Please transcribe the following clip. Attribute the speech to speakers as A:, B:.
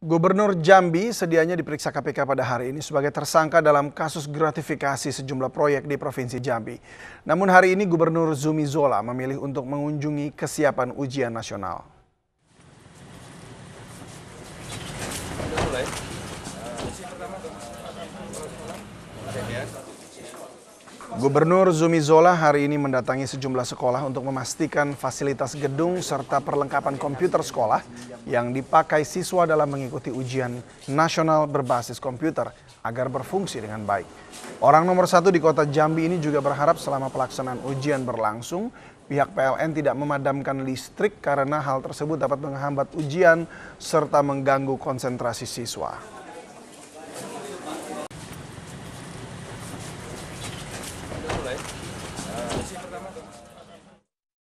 A: Gubernur Jambi sedianya diperiksa KPK pada hari ini sebagai tersangka dalam kasus gratifikasi sejumlah proyek di Provinsi Jambi. Namun hari ini Gubernur Zumi Zola memilih untuk mengunjungi kesiapan ujian nasional. Gubernur Zumi Zola hari ini mendatangi sejumlah sekolah untuk memastikan fasilitas gedung serta perlengkapan komputer sekolah yang dipakai siswa dalam mengikuti ujian nasional berbasis komputer agar berfungsi dengan baik. Orang nomor satu di kota Jambi ini juga berharap selama pelaksanaan ujian berlangsung, pihak PLN tidak memadamkan listrik karena hal tersebut dapat menghambat ujian serta mengganggu konsentrasi siswa.